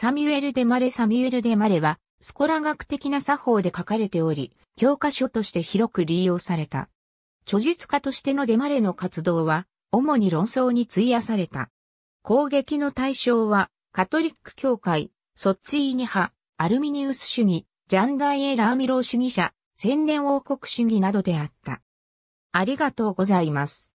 サミュエル・デマレサミュエル・デマレは、スコラ学的な作法で書かれており、教科書として広く利用された。著述家としてのデマレの活動は、主に論争に費やされた。攻撃の対象は、カトリック教会、ソッツィーニ派、アルミニウス主義、ジャンダイエ・ラーミロー主義者、千年王国主義などであった。ありがとうございます。